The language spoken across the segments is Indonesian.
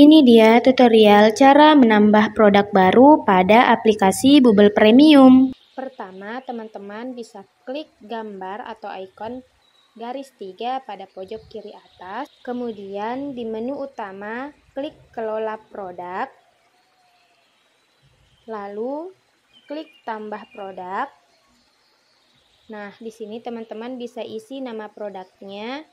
Ini dia tutorial cara menambah produk baru pada aplikasi Bubble Premium. Pertama, teman-teman bisa klik gambar atau ikon garis tiga pada pojok kiri atas. Kemudian di menu utama, klik kelola produk. Lalu klik tambah produk. Nah, di sini teman-teman bisa isi nama produknya,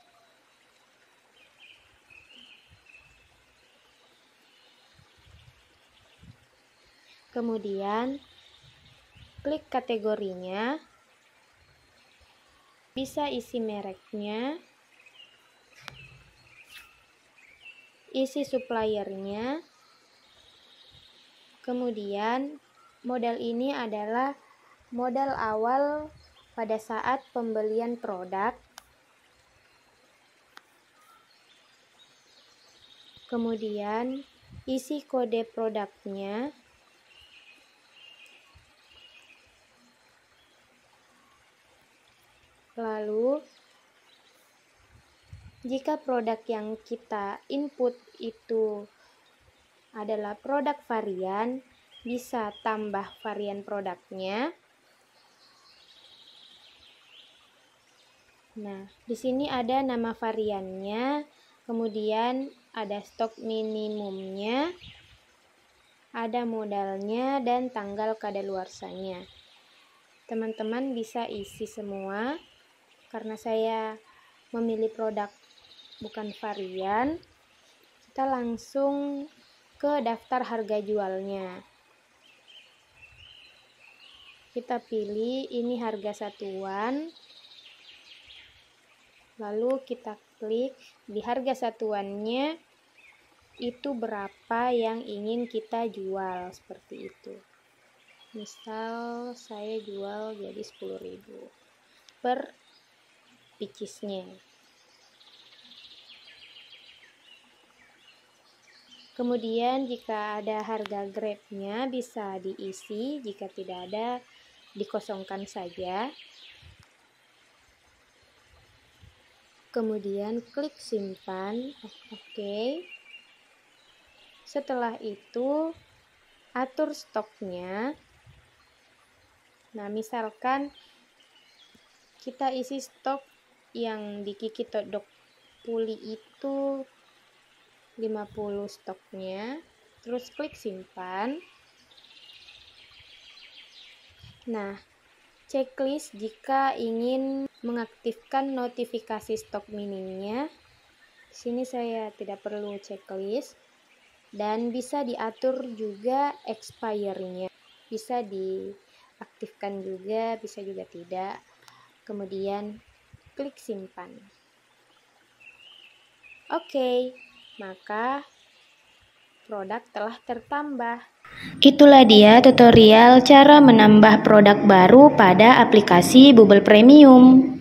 Kemudian klik kategorinya. Bisa isi mereknya. Isi suppliernya. Kemudian model ini adalah modal awal pada saat pembelian produk. Kemudian isi kode produknya. Lalu, jika produk yang kita input itu adalah produk varian, bisa tambah varian produknya. Nah, di sini ada nama variannya, kemudian ada stok minimumnya, ada modalnya, dan tanggal kadaluarsanya. Teman-teman bisa isi semua karena saya memilih produk bukan varian kita langsung ke daftar harga jualnya kita pilih ini harga satuan lalu kita klik di harga satuannya itu berapa yang ingin kita jual seperti itu misal saya jual jadi 10.000 per picisnya kemudian jika ada harga grabnya bisa diisi jika tidak ada dikosongkan saja kemudian klik simpan oke okay. setelah itu atur stoknya nah misalkan kita isi stok yang digigit todok puli itu 50 stoknya terus klik simpan nah checklist jika ingin mengaktifkan notifikasi stok mininya sini saya tidak perlu checklist dan bisa diatur juga expire bisa diaktifkan juga bisa juga tidak kemudian klik simpan. Oke, maka produk telah tertambah. Itulah dia tutorial cara menambah produk baru pada aplikasi Bubble Premium.